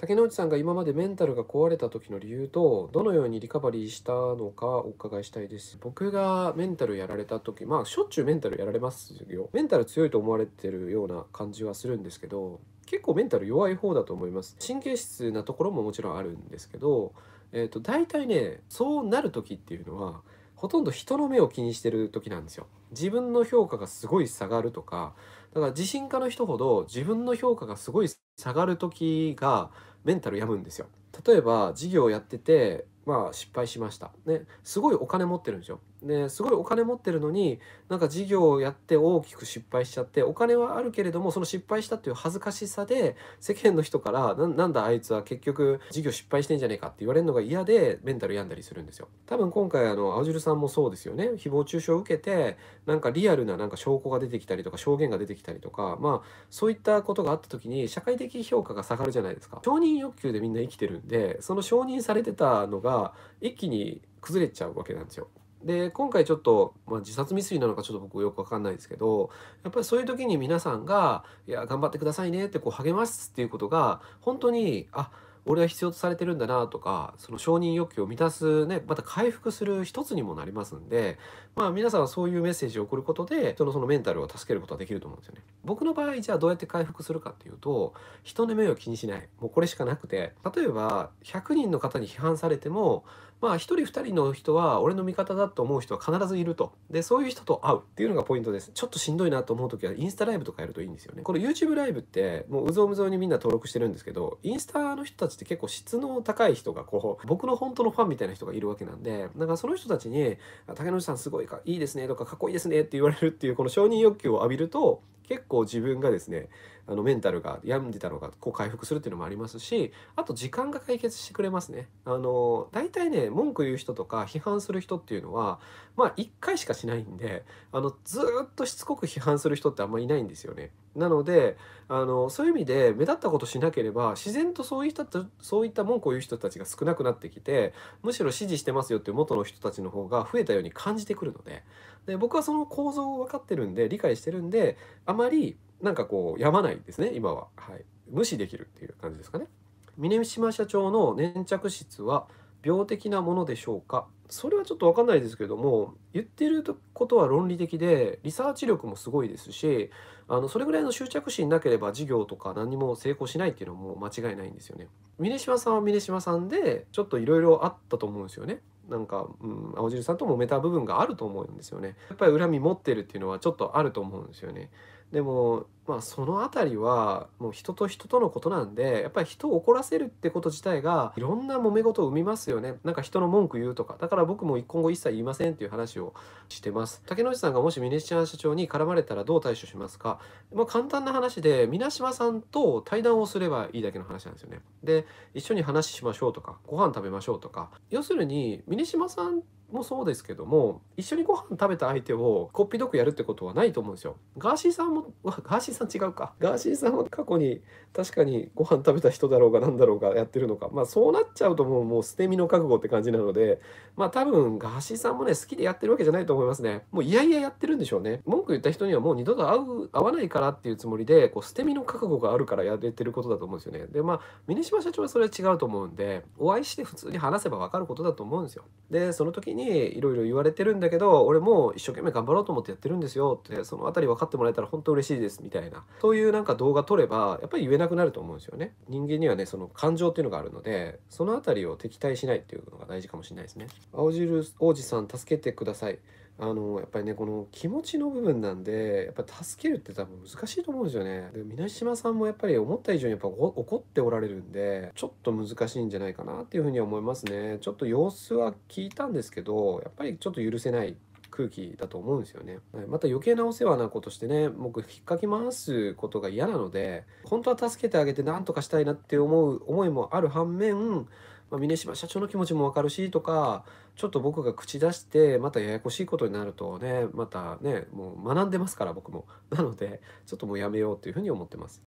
竹之内さんが今までメンタルが壊れた時の理由とどのようにリカバリーしたのかお伺いしたいです僕がメンタルやられた時まあしょっちゅうメンタルやられますよメンタル強いと思われてるような感じはするんですけど結構メンタル弱い方だと思います神経質なところももちろんあるんですけど、えーと大体ねそうなる時っていうのはほとんど人の目を気にしてる時なんですよ自分の評価がすごい下がるとかだから自信家の人ほど自分の評価がすごい下がる時がメンタル病むんですよ例えば授業をやっててまあ失敗しました。ね、すごいお金持ってるんですよ。ですごいお金持ってるのになんか事業をやって大きく失敗しちゃってお金はあるけれどもその失敗したっていう恥ずかしさで世間の人からなんだあいつは結局事業失敗してんじゃねえかって言われるのが嫌でメンタル病んだりするんですよ。多分今回あの青汁さんもそうですよね。誹謗中傷を受けてなんかリアルななんか証拠が出てきたりとか証言が出てきたりとかまあそういったことがあった時に社会的評価が下がるじゃないですか。承認欲求でみんな生きてるんでその承認されてたのが一気に崩れちゃうわけなんですよ。で今回ちょっと、まあ、自殺未遂なのかちょっと僕よく分かんないですけどやっぱりそういう時に皆さんが「いや頑張ってくださいね」ってこう励ますっていうことが本当にあっ俺は必要とされてるんだなとかその承認欲求を満たすねまた回復する一つにもなりますんでまあ皆さんはそういうメッセージを送ることで人のそのメンタルを助けることはできると思うんですよね。僕の場合じゃあどうやって回復するかっていうと人の目を気にしないもうこれしかなくて例えば100人の方に批判されてもまあ1人2人の人は俺の味方だと思う人は必ずいるとでそういう人と会うっていうのがポイントですちょっとしんどいなと思う時はインスタライブとかやるといいんですよねこれ YouTube ライブってもううぞうむぞうにみんな登録してるんですけどインスタの人たちって結構質の高い人がこう僕の本当のファンみたいな人がいるわけなんでだからその人たちに「竹野内さんすごいかいいですね」とか「かっこいいですね」って言われるっていうこの承認欲求を浴びると結構自分がですねあのメンタルが病んでたのがこう回復するっていうのもありますしあと時間が解決してくれますね。あの大体ね文句言う人とか批判する人っていうのはまあ1回しかしないんであのずっとしつこく批判する人ってあんまいないんですよね。なのであのそういう意味で目立ったことしなければ自然とそういったそういった文句を言う人たちが少なくなってきてむしろ支持してますよっていう元の人たちの方が増えたように感じてくるのでで僕はその構造を分かってるんで理解してるんであまりなんかこうやまないですね今は、はい、無視できるっていう感じですかね峰島社長の粘着質は病的なものでしょうかそれはちょっと分かんないですけども言ってることは論理的でリサーチ力もすごいですしあのそれぐらいの執着心なければ事業とか何も成功しないっていうのも間違いないんですよね。峰島さんは峰島さんでちょっといろあったと思うんですよね。なんか、うん、青汁さんと揉めた部分があると思うんですよね。やっぱり恨み持ってるっていうのはちょっとあると思うんですよね。でもまあその辺りはもう人と人とのことなんでやっぱり人を怒らせるってこと自体がいろんな揉め事を生みますよねなんか人の文句言うとかだから僕も今後一切言いませんっていう話をしてます竹内さんがもしミネシアン社長に絡まれたらどう対処しますか、まあ、簡単な話で皆島さんと対談をすればいいだけの話なんですよねで一緒に話しましょうとかご飯食べましょうとか要するに峰島さんもそうですけども一緒にご飯食べた相手をこっぴどくやるってことはないと思うんですよガーシーさんも ガーシーさん違うかガーシーさんは過去に確かにご飯食べた人だろうが何だろうがやってるのかまあそうなっちゃうともうもう捨て身の覚悟って感じなのでまあ多分ガーシーさんもね好きでやってるわけじゃないと思いますねもういやいややってるんでしょうね文句言った人にはもう二度と会う会わないからっていうつもりでこう捨て身の覚悟があるからやれてることだと思うんですよねでまあ峰島社長はそれは違うと思うんでお会いして普通に話せば分かることだと思うんですよでその時にいろいろ言われてるんだけど俺も一生懸命頑張ろうと思ってやってるんですよってその辺り分かってもらえたら本当と嬉しいですみたいなそういうなんか動画撮ればやっぱり言えなくなると思うんですよね人間にはねその感情っていうのがあるのでその辺りを敵対しないっていうのが大事かもしれないですね青汁王子さん助けてくださいあのやっぱりねこの気持ちの部分なんでやっぱ助けるって多分難しいと思うんですよねで水島さんもやっぱり思った以上にやっぱ怒っておられるんでちょっと難しいんじゃないかなっていうふうには思いますねちょっと様子は聞いたんですけどやっぱりちょっと許せない空気だと思うんですよね。また余計なお世話なことしてね、僕引っかき回すことが嫌なので、本当は助けてあげて何とかしたいなって思う思いもある反面、まあ、峰島社長の気持ちもわかるしとか、ちょっと僕が口出して、またややこしいことになるとね、またね、もう学んでますから僕も。なので、ちょっともうやめようっていうふうに思ってます。